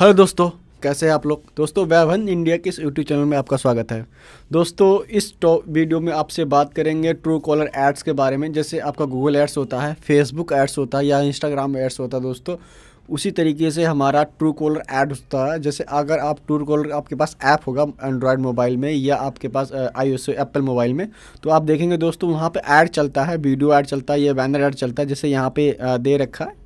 hello दोस्तों कैसे हैं आप लोग दोस्तों वैभन इंडिया के इस यूट्यूब चैनल में आपका स्वागत है दोस्तों इस वीडियो में आपसे बात करेंगे ट्रू कॉलर एड्स के बारे में जैसे आपका गूगल एड्स होता है फेसबुक एड्स होता है या इंस्टाग्राम एड्स होता है दोस्तों उसी तरीके से हमारा ट्रू कॉलर ऐड होता है जैसे अगर आप ट्रू कॉलर आपके पास ऐप होगा एंड्रॉयड मोबाइल में या आपके पास आई ओ एप्पल मोबाइल में तो आप देखेंगे दोस्तों वहाँ पे ऐड चलता है वीडियो ऐड चलता है या बैनर ऐड चलता है जैसे यहाँ पे दे रखा है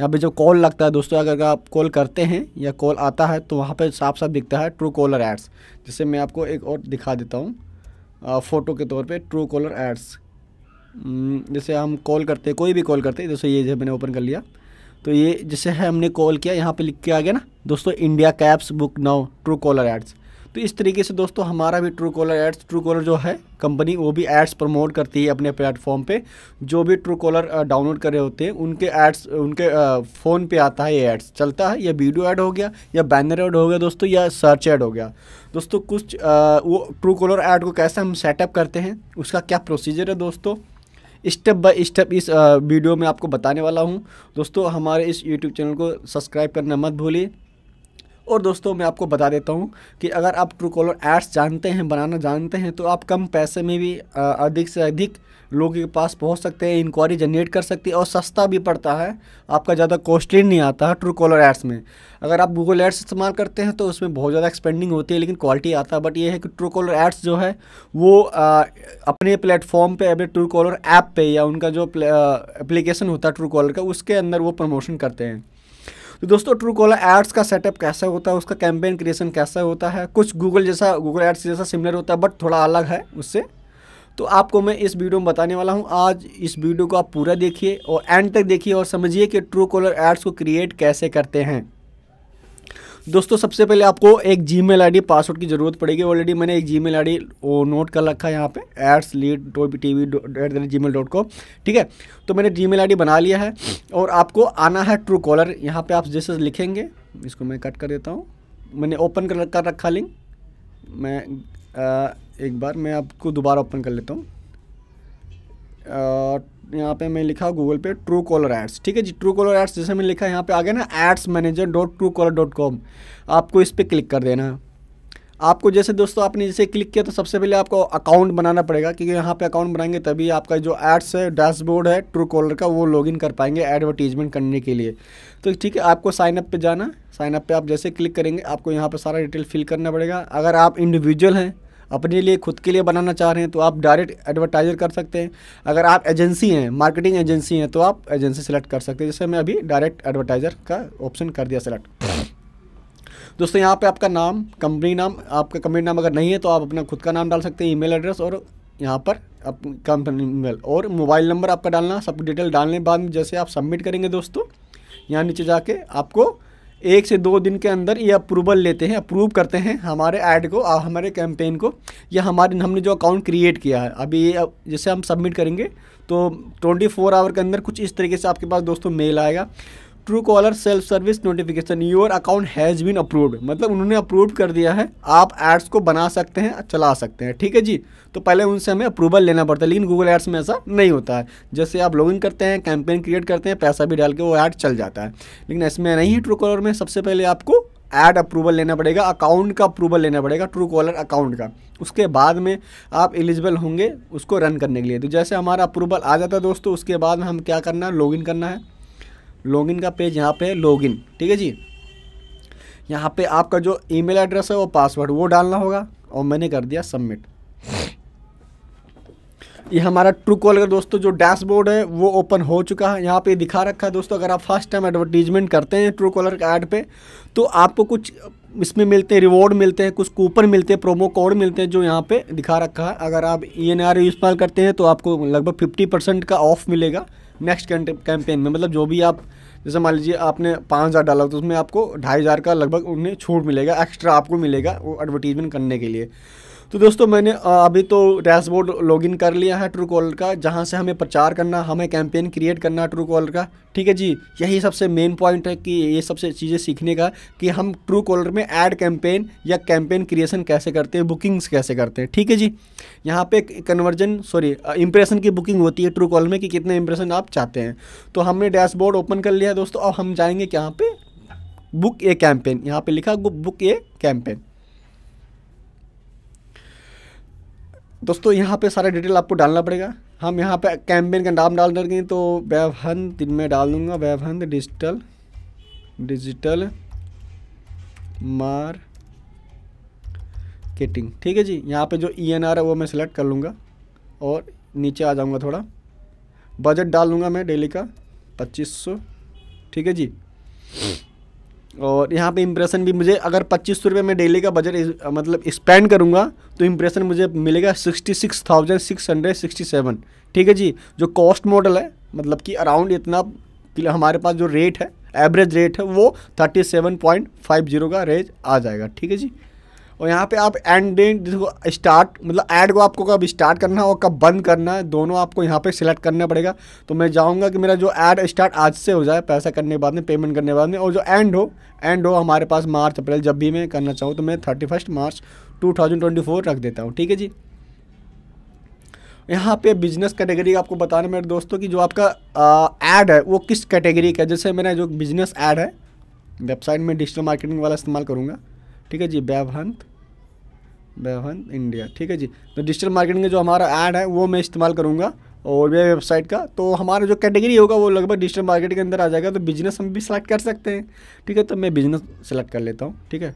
यहाँ पे जो कॉल लगता है दोस्तों अगर आप कॉल करते हैं या कॉल आता है तो वहाँ पे साफ साफ दिखता है ट्रू कॉलर एड्स जिससे मैं आपको एक और दिखा देता हूँ फ़ोटो के तौर पे ट्रू कॉलर एड्स जैसे हम कॉल करते हैं कोई भी कॉल करते जैसे ये जो मैंने ओपन कर लिया तो ये जैसे है हमने कॉल किया यहाँ पर लिख के आ गया ना दोस्तों India cabs book now Truecaller ads तो इस तरीके से दोस्तों हमारा भी Truecaller ads Truecaller जो है कंपनी वो भी एड्स प्रमोट करती है अपने प्लेटफॉर्म पे जो भी ट्रू कॉलर डाउनलोड कर रहे होते हैं उनके एड्स उनके फ़ोन पे आता है ये एड्स चलता है या वीडियो ऐड हो गया या बैनर ऐड हो गया दोस्तों या सर्च ऐड हो गया दोस्तों कुछ आ, वो ट्रू कॉलर ऐड को कैसे हम सेटअप करते हैं उसका क्या प्रोसीजर है दोस्तों स्टेप बाय स्टेप इस वीडियो में आपको बताने वाला हूँ दोस्तों हमारे इस यूट्यूब चैनल को सब्सक्राइब करना मत भूलिए और दोस्तों मैं आपको बता देता हूँ कि अगर आप ट्रू कॉलर एड्स जानते हैं बनाना जानते हैं तो आप कम पैसे में भी अधिक से अधिक लोगों के पास पहुँच सकते हैं इंक्वायरी जनरेट कर सकते हैं और सस्ता भी पड़ता है आपका ज़्यादा कॉस्टली नहीं आता है ट्रू कॉलर एड्स में अगर आप गूगल एड्स इस्तेमाल करते हैं तो उसमें बहुत ज़्यादा एक्सपेंडिंग होती है लेकिन क्वालिटी आता है बट ये है कि ट्रू कॉलर एड्स जो है वो आ, अपने प्लेटफॉर्म पर अपने ट्रू कॉलर ऐप पर या उनका जो एप्लीकेशन होता है ट्रू कॉलर का उसके अंदर वो प्रमोशन करते हैं तो दोस्तों ट्रू कॉलर एड्स का सेटअप कैसा होता है उसका कैंपेन क्रिएशन कैसा होता है कुछ गूगल जैसा गूगल एड्स जैसा सिमिलर होता है बट थोड़ा अलग है उससे तो आपको मैं इस वीडियो में बताने वाला हूँ आज इस वीडियो को आप पूरा देखिए और एंड तक देखिए और समझिए कि ट्रू कॉलर एड्स को क्रिएट कैसे करते हैं दोस्तों सबसे पहले आपको एक जी मेल आई पासवर्ड की ज़रूरत पड़ेगी ऑलरेडी मैंने एक जी मेल आई नोट कर रखा है यहाँ पे ads lead toby T V at Gmail dot com ठीक है तो मैंने जी मेल आई बना लिया है और आपको आना है ट्रू कॉलर यहाँ पर आप जैसे लिखेंगे इसको मैं कट कर देता हूँ मैंने ओपन कर रखा रखा लिंक मैं आ, एक बार मैं आपको दोबारा ओपन कर लेता हूँ यहाँ पे मैं लिखा गूगल पे ट्रू कॉलर एड्स ठीक है जी ट्रू कॉलर एड्स जैसे मैंने लिखा यहाँ पे आ गया ना ads manager dot Truecaller dot com आपको इस पर क्लिक कर देना है आपको जैसे दोस्तों आपने जैसे क्लिक किया तो सबसे पहले आपको अकाउंट बनाना पड़ेगा क्योंकि यहाँ पे अकाउंट बनाएंगे तभी आपका जो एड्स है डैशबोर्ड है ट्रू कॉलर का वो लॉगिन कर पाएंगे एडवर्टीजमेंट करने के लिए तो ठीक है आपको साइनअप पे जाना साइनअप पे आप जैसे क्लिक करेंगे आपको यहाँ पर सारा डिटेल फिल करना पड़ेगा अगर आप इंडिविजुअल हैं अपने लिए खुद के लिए बनाना चाह रहे हैं तो आप डायरेक्ट एडवर्टाइजर कर सकते हैं अगर आप एजेंसी हैं मार्केटिंग एजेंसी हैं तो आप एजेंसी सेलेक्ट कर सकते हैं जैसे मैं अभी डायरेक्ट एडवर्टाइजर का ऑप्शन कर दिया सेलेक्ट दोस्तों यहाँ पे आपका नाम कंपनी नाम आपका कंपनी नाम अगर नहीं है तो आप अपना खुद का नाम डाल सकते हैं ईमेल एड्रेस और यहाँ पर आप कंपनी ईमेल और मोबाइल नंबर आपका डालना सब डिटेल डालने के बाद जैसे आप सबमिट करेंगे दोस्तों यहाँ नीचे जाके आपको एक से दो दिन के अंदर ये अप्रूवल लेते हैं अप्रूव करते हैं हमारे ऐड को और हमारे कैंपेन को या हमारे हमने जो अकाउंट क्रिएट किया है अभी ये जैसे हम सबमिट करेंगे तो 24 आवर के अंदर कुछ इस तरीके से आपके पास दोस्तों मेल आएगा Truecaller self service notification your account has been approved मतलब उन्होंने अप्रूव कर दिया है आप एड्स को बना सकते हैं चला सकते हैं ठीक है जी तो पहले उनसे हमें अप्रूवल लेना पड़ता है लेकिन गूगल एड्स में ऐसा नहीं होता है जैसे आप लॉगिन करते हैं कैंपेन क्रिएट करते हैं पैसा भी डाल के वो ऐड चल जाता है लेकिन इसमें नहीं है ट्रू कॉलर में सबसे पहले आपको ऐड अप्रूवल लेना पड़ेगा अकाउंट का अप्रूवल लेना पड़ेगा ट्रू कॉलर अकाउंट का उसके बाद में आप एलिजिबल होंगे उसको रन करने के लिए तो जैसे हमारा अप्रूवल आ जाता है दोस्तों उसके बाद में हम क्या करना है लॉगिन करना है लॉगिन का पेज यहाँ पे है लॉगिन ठीक है जी यहाँ पे आपका जो ईमेल एड्रेस है वो पासवर्ड वो डालना होगा और मैंने कर दिया सबमिट ये हमारा ट्रू कॉल का दोस्तों जो डैशबोर्ड है वो ओपन हो चुका है यहाँ पे दिखा रखा है दोस्तों अगर आप फर्स्ट टाइम एडवर्टीजमेंट करते हैं ट्रू कॉलर का ऐड पे तो आपको कुछ इसमें मिलते हैं रिवॉर्ड मिलते हैं कुछ कूपन मिलते हैं प्रोमो कोड मिलते हैं जो यहाँ पे दिखा रखा है अगर आप ई एन आर इस्तेमाल करते हैं तो आपको लगभग फिफ्टी परसेंट का ऑफ मिलेगा नेक्स्ट कैंपेन में मतलब जो भी आप जैसे मान लीजिए आपने पाँच हज़ार डाला तो उसमें आपको ढाई हज़ार का लगभग उन्हें छूट मिलेगा एक्स्ट्रा आपको मिलेगा वो एडवर्टीजमेंट करने के लिए तो दोस्तों मैंने अभी तो डैशबोर्ड लॉगिन कर लिया है ट्रू कॉलर का जहाँ से हमें प्रचार करना हमें कैंपेन क्रिएट करना ट्रू कॉलर का ठीक है जी यही सबसे मेन पॉइंट है कि ये सबसे चीज़ें सीखने का कि हम ट्रू कॉलर में ऐड कैंपेन या कैंपेन क्रिएशन कैसे करते हैं बुकिंग्स कैसे करते हैं ठीक है जी यहाँ पे कन्वर्जन सॉरी इंप्रेशन की बुकिंग होती है ट्रू कॉलर में कि कितने इंप्रेशन आप चाहते हैं तो हमने डैशबोर्ड ओपन कर लिया दोस्तों अब हम जाएंगे यहाँ पर बुक ए कैंपेन यहाँ पर लिखा बुक ए कैंपेन दोस्तों यहाँ पे सारा डिटेल आपको डालना पड़ेगा हम यहाँ पे कैंपेन का नाम डाल देंगे तो दिन में डाल दूँगा वैभन डिजिटल डिजिटल मार केटिंग ठीक है जी यहाँ पे जो ई एन आर है वो मैं सिलेक्ट कर लूँगा और नीचे आ जाऊँगा थोड़ा बजट डाल लूँगा मैं डेली का पच्चीस सौ ठीक है जी और यहाँ पे इम्प्रेशन भी मुझे अगर पच्चीस सौ रुपये में डेली का बजट मतलब स्पेंड करूँगा तो इम्प्रेशन मुझे मिलेगा sixty six thousand six hundred sixty seven ठीक है जी जो कॉस्ट मॉडल है मतलब कि अराउंड इतना हमारे पास जो रेट है एवरेज रेट है वो thirty seven point five zero का रेंज आ जाएगा ठीक है जी और यहाँ पे आप एंड स्टार्ट मतलब ऐड को आपको कब स्टार्ट करना है और कब बंद करना है दोनों आपको यहाँ पे सिलेक्ट करना पड़ेगा तो मैं चाहूँगा कि मेरा जो ऐड स्टार्ट आज से हो जाए पैसा करने के बाद में पेमेंट करने के बाद में और जो एंड हो एंड हो हमारे पास मार्च अप्रैल जब भी मैं करना चाहूँ तो मैं thirty first March two thousand twenty four रख देता हूँ ठीक है जी यहाँ पे बिजनेस कैटेगरी आपको बताना मेरे दोस्तों कि जो आपका ऐड है वो किस कैटेगरी का जैसे मेरा जो बिजनेस ऐड है वेबसाइट में डिजिटल मार्केटिंग वाला इस्तेमाल करूँगा ठीक है जी व्यवहंत बेहन इंडिया ठीक है जी तो डिजिटल मार्केटिंग का जो हमारा ऐड है वो मैं इस्तेमाल करूँगा और वे वेबसाइट का तो हमारा जो कैटेगरी होगा वो लगभग डिजिटल मार्केट के अंदर आ जाएगा तो बिजनेस हम भी सिलेक्ट कर सकते हैं ठीक है तो मैं बिजनेस सेलेक्ट कर लेता हूँ ठीक है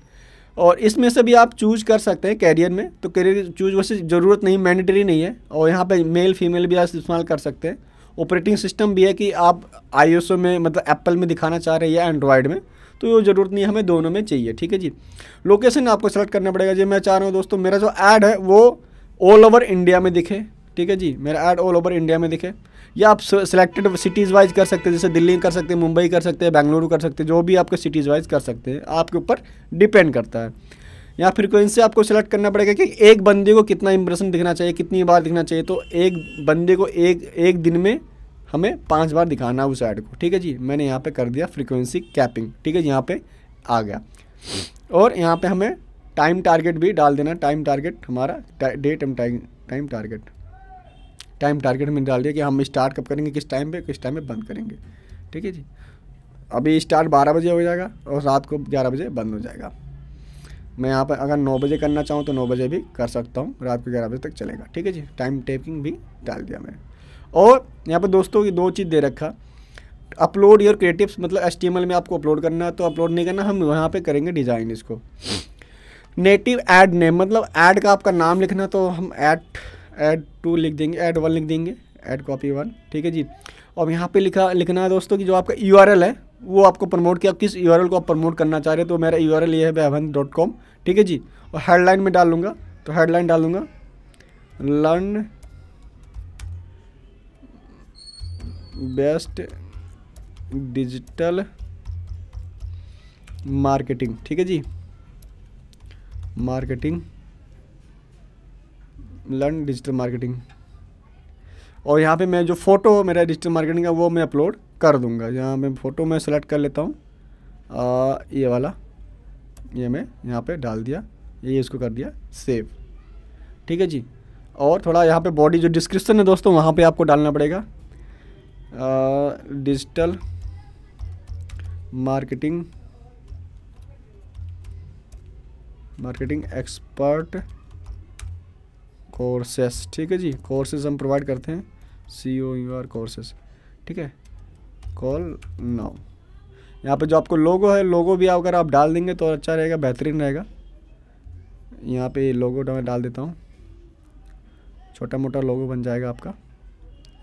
और इसमें से भी आप चूज कर सकते हैं कैरियर में तो कैरियर चूज वैसे ज़रूरत नहीं मैंडेटरी नहीं है और यहाँ पे मेल फीमेल भी आप इस्तेमाल कर सकते हैं ऑपरेटिंग सिस्टम भी है कि आप आई में मतलब एप्पल में दिखाना चाह रहे हैं या एंड्रॉयड में तो वो ज़रूरत नहीं है हमें दोनों में चाहिए ठीक है जी लोकेशन आपको सेलेक्ट करना पड़ेगा जी मैं चाह रहा हूँ दोस्तों मेरा जो ऐड है वो ऑल ओवर इंडिया में दिखे ठीक है जी मेरा ऐड ऑल ओवर इंडिया में दिखे या आप सिलेक्टेड सिटीज़ वाइज कर सकते हैं जैसे दिल्ली कर सकते हैं मुंबई कर सकते हैं बेंगलुरु कर सकते हैं जो भी आपके सिटीज़ वाइज कर सकते हैं आपके ऊपर डिपेंड करता है या फिर इनसे आपको सेलेक्ट करना पड़ेगा कि एक बंदे को कितना इंप्रेशन दिखना चाहिए कितनी बार दिखना चाहिए तो एक बंदे को एक एक दिन में हमें पाँच बार दिखाना उस ऐड को ठीक है जी मैंने यहाँ पे कर दिया फ्रीक्वेंसी कैपिंग ठीक है यहाँ पे आ गया और यहाँ पे हमें टाइम टारगेट भी डाल देना टाइम टारगेट हमारा date and time time target time target हमें डाल दिया कि हम स्टार्ट कब करेंगे किस टाइम पे किस टाइम पे बंद करेंगे ठीक है जी अभी स्टार्ट बारह बजे हो जाएगा और रात को ग्यारह बजे बंद हो जाएगा मैं यहाँ पर अगर नौ बजे करना चाहूँ तो नौ बजे भी कर सकता हूँ रात को ग्यारह बजे तक चलेगा ठीक है जी टाइम टेकिंग भी डाल दिया मैंने और यहाँ पर दोस्तों ये दो चीज़ दे रखा अपलोड योर क्रिएटिव्स मतलब एस में आपको अपलोड करना है तो अपलोड नहीं करना हम वहाँ पर करेंगे डिज़ाइन इसको नेटिव एड नेम मतलब ऐड का आपका नाम लिखना तो हम ऐड एड टू लिख देंगे ऐड वन लिख देंगे ऐड कॉपी वन ठीक है जी अब यहाँ पे लिखा लिखना है दोस्तों कि जो आपका यू है वो आपको प्रमोट किया किस यू को आप प्रमोट करना चाह रहे हो तो मेरा यू आर ये है बेहन डॉट कॉम ठीक है जी और हेडलाइन में डालूंगा तो हेडलाइन डालूंगा लर्न बेस्ट डिजिटल मार्केटिंग ठीक है जी मार्केटिंग लर्न डिजिटल मार्केटिंग और यहाँ पे मैं जो फ़ोटो मेरा डिजिटल मार्केटिंग का वो मैं अपलोड कर दूँगा यहाँ मैं फ़ोटो मैं सेलेक्ट कर लेता हूँ ये वाला ये मैं यहाँ पे डाल दिया ये इसको कर दिया सेव ठीक है जी और थोड़ा यहाँ पे बॉडी जो डिस्क्रिप्शन है दोस्तों वहाँ पे आपको डालना पड़ेगा digital marketing marketing expert courses ठीक है जी कोर्सेज हम प्रोवाइड करते हैं C O U R courses ठीक है कॉल नाउ यहाँ पे जो आपको लोगो है लोगो भी अगर आप डाल देंगे तो अच्छा रहेगा बेहतरीन रहेगा यहाँ पे लोगो तो मैं डाल देता हूँ छोटा मोटा लोगो बन जाएगा आपका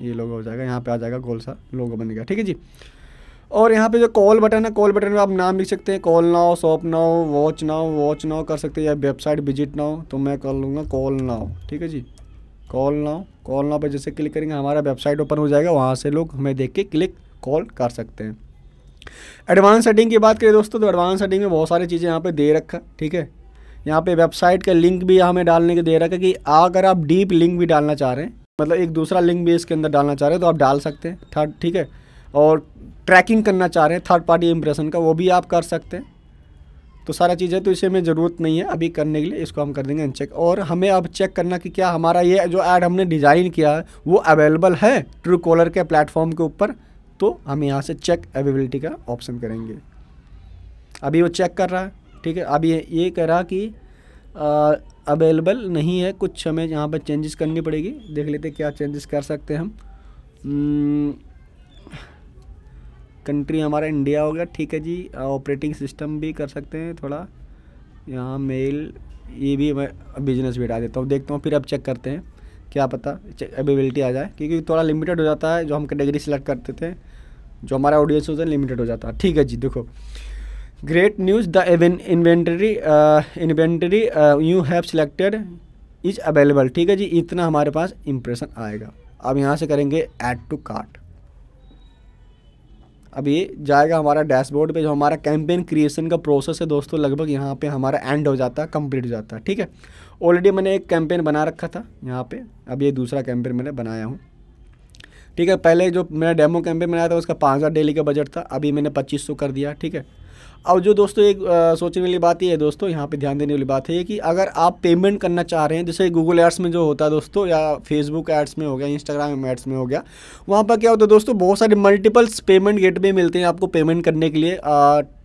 ये लोगो हो जाएगा यहाँ पे आ जाएगा गोल सा लोगो बन गया ठीक है जी और यहाँ पे जो कॉल बटन है कॉल बटन में आप नाम लिख सकते हैं कॉल नाओ शॉप नाओ वॉच नाओ वॉच नाओ कर सकते हैं या वेबसाइट विजिट नाओ तो मैं कर लूँगा कॉल नाओ ठीक है जी कॉल नाओ कॉल नाव पर जैसे क्लिक करेंगे हमारा वेबसाइट ओपन हो जाएगा वहाँ से लोग हमें देख के क्लिक कॉल कर सकते हैं एडवांस सेटिंग की बात करें दोस्तों तो एडवांस सेटिंग में बहुत सारी चीज़ें यहाँ पर दे रखा ठीक है यहाँ पर वेबसाइट का लिंक भी हमें डालने के दे रखा है कि अगर आप डीप लिंक भी डालना चाह रहे हैं मतलब एक दूसरा लिंक भी इसके अंदर डालना चाह रहे हैं तो आप डाल सकते हैं थर्ड ठीक है और ट्रैकिंग करना चाह रहे हैं थर्ड पार्टी इम्प्रेशन का वो भी आप कर सकते हैं तो सारा चीज़ है तो इसे में ज़रूरत नहीं है अभी करने के लिए इसको हम कर देंगे अनचेक और हमें अब चेक करना कि क्या हमारा ये जो ऐड हमने डिज़ाइन किया है वो अवेलेबल है ट्रू कॉलर के प्लेटफॉर्म के ऊपर तो हम यहाँ से चेक अवेलेबिलिटी का ऑप्शन करेंगे अभी वो चेक कर रहा है ठीक है अभी ये कह रहा कि अवेलेबल नहीं है कुछ हमें यहाँ पर चेंजेस करनी पड़ेगी देख लेते क्या चेंजेस कर सकते हैं हम कंट्री hmm, हमारा इंडिया हो गया ठीक है जी ऑपरेटिंग सिस्टम भी कर सकते हैं थोड़ा यहाँ मेल ये भी मैं बिजनेस भी हटा देता हूँ देखता हूँ फिर अब चेक करते हैं क्या पता अवेबिलिटी आ जाए क्योंकि थोड़ा लिमिटेड हो जाता है जो हम कैटेगरी सेलेक्ट करते थे जो हमारा ऑडियंस होता है लिमिटेड हो जाता है ठीक है जी देखो great news the inventory inventory you have you is available ठीक है जी इतना हमारे पास इंप्रेशन आएगा अब यहाँ से करेंगे एड टू कार्ट अब ये जाएगा हमारा डैशबोर्ड पे जो हमारा कैंपेन क्रिएशन का प्रोसेस है दोस्तों लगभग यहाँ पे हमारा एंड हो जाता है कंप्लीट हो जाता है ठीक है ऑलरेडी मैंने एक कैंपेन बना रखा था यहाँ पे अब ये दूसरा कैंपेन मैंने बनाया हूँ ठीक है पहले जो मेरा डेमो कैंपेन बनाया था उसका पाँच हज़ार डेली का बजट था अभी मैंने पच्चीस सौ कर दिया ठीक है अब जो दोस्तों एक सोचने वाली बात ये है दोस्तों यहाँ पे ध्यान देने वाली बात है कि अगर आप पेमेंट करना चाह रहे हैं जैसे गूगल एड्स में जो होता है दोस्तों या फेसबुक एड्स में हो गया इंस्टाग्राम एड्स में हो गया वहाँ पर क्या होता है दोस्तों बहुत सारे मल्टीपल्स पेमेंट गेट भी मिलते हैं आपको पेमेंट करने के लिए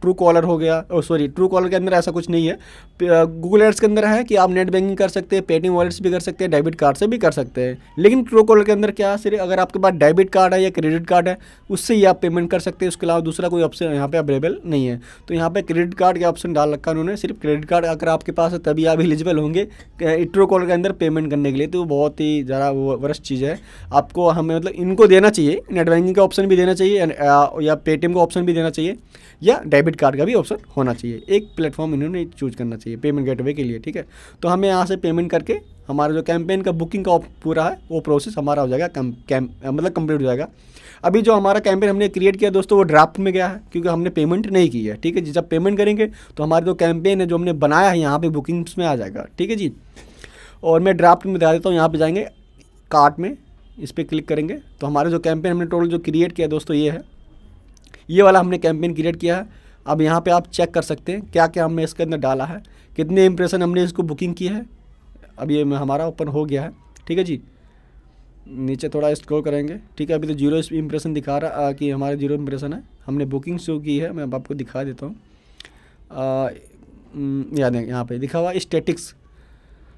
ट्रू कॉलर हो गया सॉरी ट्रू कॉलर के अंदर ऐसा कुछ नहीं है गूगल एड्स के अंदर है कि आप नेट बैंकिंग कर सकते हैं पेटीएम वॉलेट्स भी कर सकते हैं डेबिट कार्ड से भी कर सकते हैं लेकिन ट्रू कॉलर के अंदर क्या सिर्फ अगर आपके पास डेबिट कार्ड है या क्रेडिट कार्ड है उससे ही आप पेमेंट कर सकते हैं उसके अलावा दूसरा कोई ऑप्शन यहाँ पर अवेलेबल नहीं है तो यहाँ पे क्रेडिट कार्ड का ऑप्शन डाल रखा है उन्होंने सिर्फ क्रेडिट कार्ड अगर आपके पास है तभी आप एलिजिबल होंगे इट्रो कॉल के अंदर पेमेंट करने के लिए तो बहुत ही ज़रा वो चीज़ है आपको हमें मतलब इनको देना चाहिए नेट बैंकिंग का ऑप्शन भी देना चाहिए या पेटीएम का ऑप्शन भी देना चाहिए या डेबिट कार्ड का भी ऑप्शन होना चाहिए एक प्लेटफॉर्म इन्होंने चूज करना चाहिए पेमेंट गेटवे के लिए ठीक है तो हमें यहाँ से पेमेंट करके हमारा जो कैंपेन का बुकिंग का पूरा है वो प्रोसेस हमारा हो जाएगा कम कैम मतलब कंप्लीट हो जाएगा अभी जो हमारा कैंपेन हमने क्रिएट किया दोस्तों वो ड्राफ्ट में गया है क्योंकि हमने पेमेंट नहीं की है ठीक है जी जब पेमेंट करेंगे तो हमारा जो कैंपेन है जो हमने बनाया है यहाँ पर बुकिंग्स में आ जाएगा ठीक है जी और मैं ड्राफ्ट में बता देता हूँ यहाँ पर जाएंगे कार्ट में इस पर क्लिक करेंगे तो हमारा जो कैंपेन हमने टोटल जो क्रिएट किया दोस्तों ये है ये वाला हमने कैंपेन क्रिएट किया है अब यहाँ पे आप चेक कर सकते हैं क्या क्या हमने इसके अंदर डाला है कितने इंप्रेशन हमने इसको बुकिंग की है अब ये हमारा ओपन हो गया है ठीक है जी नीचे थोड़ा स्क्रॉल करेंगे ठीक है अभी तो जीरो इम्प्रेशन दिखा रहा कि हमारा जीरो इम्प्रेशन है हमने बुकिंग शो की है मैं आपको दिखा देता हूँ याद है यहाँ पे दिखा हुआ स्टेटिक्स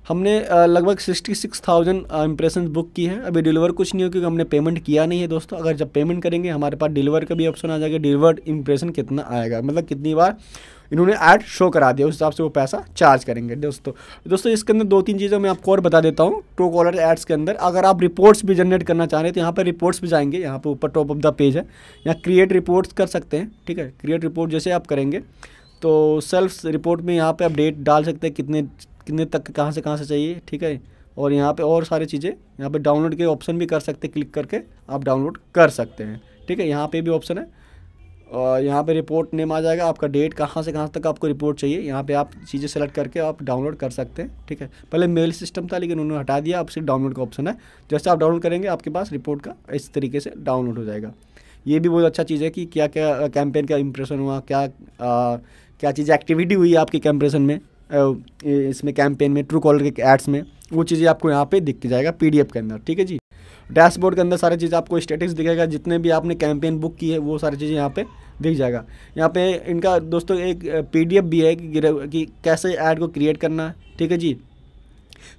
हमने लगभग sixty six thousand impression book की है अभी डिलीवर कुछ नहीं हो क्योंकि हमने पेमेंट किया नहीं है दोस्तों अगर जब पेमेंट करेंगे हमारे पास डिलीवर का भी ऑप्शन आ जाएगा डिलीवर्ड इम्प्रेशन कितना आएगा मतलब कितनी बार इन्होंने ऐड शो करा दिया उस हिसाब से वो पैसा चार्ज करेंगे दोस्तों दोस्तों इसके अंदर दो तीन चीज़ें मैं आपको और बता देता हूँ टू कॉलर एड्स के अंदर अगर आप रिपोर्ट्स भी जनरेट करना चाह रहे हैं तो यहाँ पर रिपोर्ट्स भी जाएंगे यहाँ पर ऊपर टॉप ऑफ द पेज है यहाँ क्रिएट रिपोर्ट्स कर सकते हैं ठीक है क्रिएट रिपोर्ट जैसे आप करेंगे तो सेल्फ रिपोर्ट में यहाँ आप अपडेट डाल सकते हैं कितने कितने तक कहाँ से कहाँ से चाहिए ठीक है और यहाँ पे और सारी चीज़ें यहाँ पे डाउनलोड के ऑप्शन भी कर सकते क्लिक करके आप डाउनलोड कर सकते हैं ठीक है यहाँ पे भी ऑप्शन है और यहाँ पे रिपोर्ट नेम आ जाएगा आपका डेट कहाँ से कहाँ तक आपको रिपोर्ट चाहिए यहाँ पे आप चीज़ें सेलेक्ट करके आप डाउनलोड कर सकते हैं ठीक है पहले मेल सिस्टम था लेकिन उन्होंने हटा दिया आप सिर्फ डाउनलोड का ऑप्शन है जैसे आप डाउनलोड करेंगे आपके पास रिपोर्ट का इस तरीके से डाउनलोड हो जाएगा ये भी बहुत अच्छा चीज़ है कि क्या क्या कैंपेन का इम्प्रेशन हुआ क्या क्या चीज़ एक्टिविटी हुई आपके कैंप्रेशन में इसमें कैंपेन में ट्रू कॉलर के एड्स में वो चीज़ें आपको यहाँ पे दिखती जाएगा पीडीएफ के अंदर ठीक है जी डैशबोर्ड के अंदर सारी चीज़ आपको स्टेटिक्स दिखेगा जितने भी आपने कैंपेन बुक की है वो सारी चीज़ें यहाँ पे दिख जाएगा यहाँ पे इनका दोस्तों एक पीडीएफ भी है कि, कि कैसे ऐड को क्रिएट करना है ठीक है जी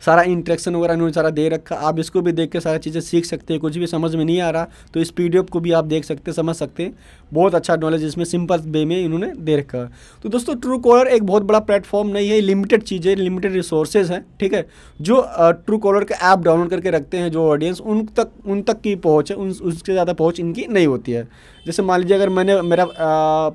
सारा इंट्रैक्शन वगैरह इन्होंने सारा दे रखा आप इसको भी देख के सारा चीज़ें सीख सकते हैं कुछ भी समझ में नहीं आ रहा तो इस पी को भी आप देख सकते समझ सकते बहुत अच्छा नॉलेज इसमें सिंपल वे में इन्होंने दे रखा तो दोस्तों ट्रू कॉलर एक बहुत बड़ा प्लेटफॉर्म नहीं है लिमिटेड चीज़ें लिमिटेड रिसोर्सेज हैं ठीक है जो ट्रू कॉलर का ऐप डाउनलोड करके रखते हैं जो ऑडियंस उन तक उन तक की पहुँच है उन ज़्यादा पहुँच इनकी नहीं होती है जैसे मान लीजिए अगर मैंने मेरा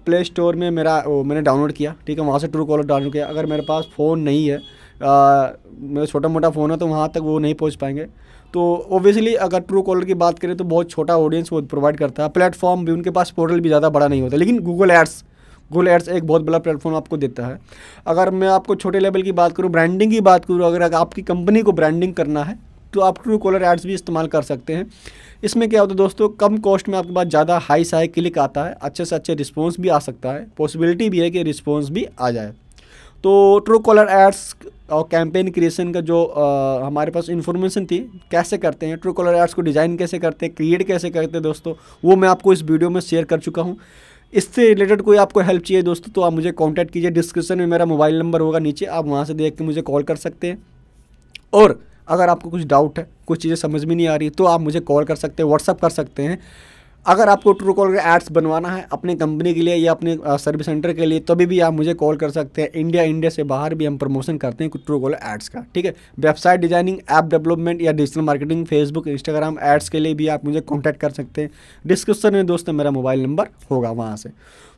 प्ले स्टोर में मेरा ओ, मैंने डाउनलोड किया ठीक है वहाँ से ट्रू कॉलर डाउनलोड किया अगर मेरे पास फ़ोन नहीं है मेरा छोटा मोटा फ़ोन है तो वहाँ तक वो नहीं पहुँच पाएंगे तो ओबियसली अगर ट्रू कॉलर की बात करें तो बहुत छोटा ऑडियंस वो प्रोवाइड करता है प्लेटफॉर्म भी उनके पास पोर्टल भी ज़्यादा बड़ा नहीं होता लेकिन गूगल एड्स गूगल एड्स एक बहुत बड़ा प्लेटफॉर्म आपको देता है अगर मैं आपको छोटे लेवल की बात करूँ ब्रांडिंग की बात करूँ अगर, अगर आपकी कंपनी को ब्रांडिंग करना है तो आप ट्रू कॉलर एड्स भी इस्तेमाल कर सकते हैं इसमें क्या होता है दोस्तों कम कॉस्ट में आपके पास ज़्यादा हाई साई क्लिक आता है अच्छे से अच्छे रिस्पॉन्स भी आ सकता है पॉसिबिलिटी भी है कि रिस्पॉन्स भी आ जाए तो ट्रू कॉलर एड्स और कैंपेन क्रिएशन का जो आ, हमारे पास इन्फॉर्मेशन थी कैसे करते हैं ट्रू कॉलर एड्स को डिज़ाइन कैसे करते हैं क्रिएट कैसे करते हैं दोस्तों वो मैं आपको इस वीडियो में शेयर कर चुका हूँ इससे रिलेटेड कोई आपको हेल्प चाहिए दोस्तों तो आप मुझे कॉन्टैक्ट कीजिए डिस्क्रिप्शन में मेरा मोबाइल नंबर होगा नीचे आप वहाँ से देख के मुझे कॉल कर सकते हैं और अगर आपको कुछ डाउट है कुछ चीज़ें समझ में नहीं आ रही तो आप मुझे कॉल कर सकते हैं व्हाट्सअप कर सकते हैं अगर आपको ट्रू कॉलर एड्स बनवाना है अपने कंपनी के लिए या अपने सर्विस सेंटर के लिए तभी भी आप मुझे कॉल कर सकते हैं इंडिया इंडिया से बाहर भी हम प्रमोशन करते हैं ट्रू कॉलर एड्स का ठीक है वेबसाइट डिजाइनिंग ऐप डेवलपमेंट या digital marketing Facebook Instagram ads के लिए भी आप मुझे कॉन्टैक्ट कर सकते हैं डिस्क्रिप्शन में दोस्तों मेरा मोबाइल नंबर होगा वहाँ से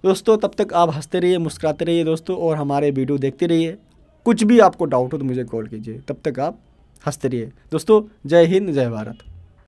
दोस्तों तब तक आप हंसते रहिए मुस्कुराते रहिए दोस्तों और हमारे वीडियो देखते रहिए कुछ भी आपको डाउट हो तो मुझे कॉल कीजिए तब तक आप हंसते रहिए दोस्तों जय हिंद जय भारत